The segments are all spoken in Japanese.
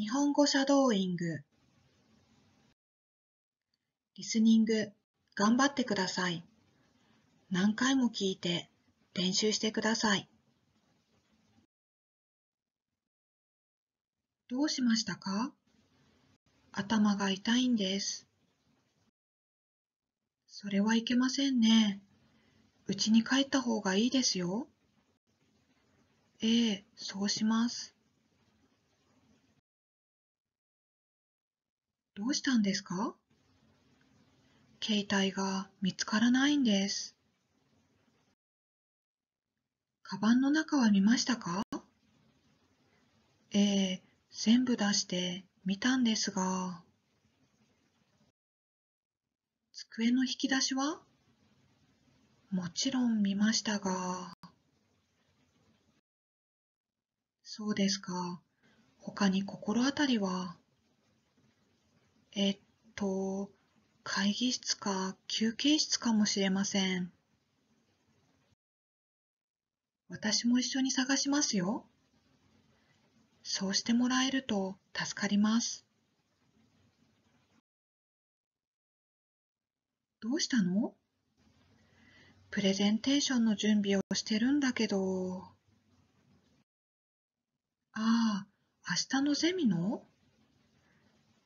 日本語シャドーイングリスニング頑張ってください。何回も聞いて練習してください。どうしましたか頭が痛いんです。それはいけませんね。うちに帰った方がいいですよ。ええ、そうします。どうしたんですか携帯が見つからないんです。カバンの中は見ましたかええー、全部出して見たんですが。机の引き出しはもちろん見ましたが。そうですか。他に心当たりはえっと、会議室か休憩室かもしれません。私も一緒に探しますよ。そうしてもらえると助かります。どうしたのプレゼンテーションの準備をしてるんだけど。ああ、明日のゼミの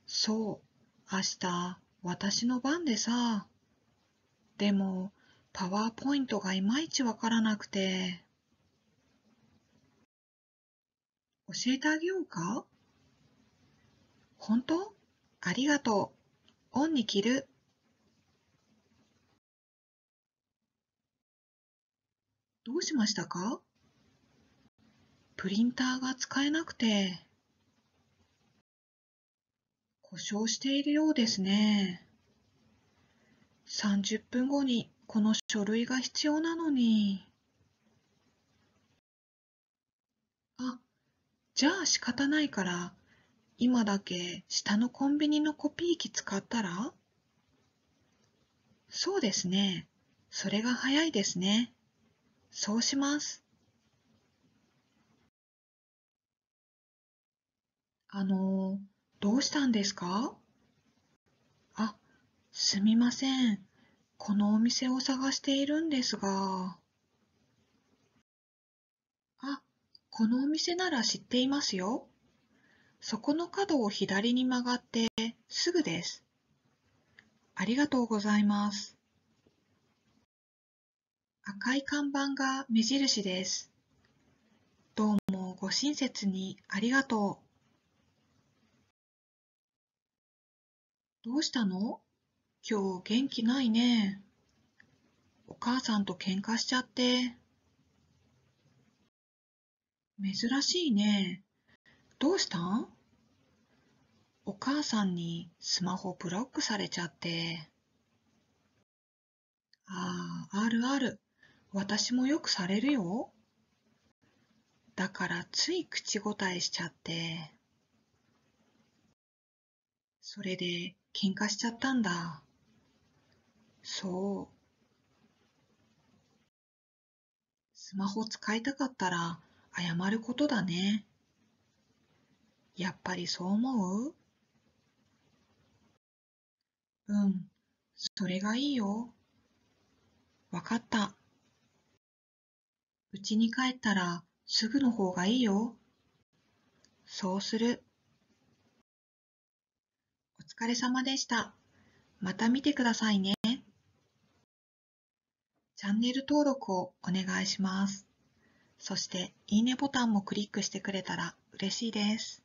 そう、明日、私の番でさ。でも、パワーポイントがいまいちわからなくて。教えてあげようか本当ありがとう。オンに着る。どうしましたかプリンターが使えなくて。故障しているようですね。30分後にこの書類が必要なのに。あ、じゃあ仕方ないから、今だけ下のコンビニのコピー機使ったらそうですね。それが早いですね。そうします。あのーどうしたんですかあ、すみません。このお店を探しているんですが。あ、このお店なら知っていますよ。そこの角を左に曲がってすぐです。ありがとうございます。赤い看板が目印です。どうもご親切にありがとう。どうしたの今日元気ないね。お母さんと喧嘩しちゃって。珍しいね。どうしたんお母さんにスマホブロックされちゃって。ああ、あるある。私もよくされるよ。だからつい口答えしちゃって。それで喧嘩しちゃったんだ。そう。スマホ使いたかったら謝ることだね。やっぱりそう思ううん、それがいいよ。わかった。うちに帰ったらすぐの方がいいよ。そうする。疲れ様でした。また見てくださいね。チャンネル登録をお願いします。そして、いいねボタンもクリックしてくれたら嬉しいです。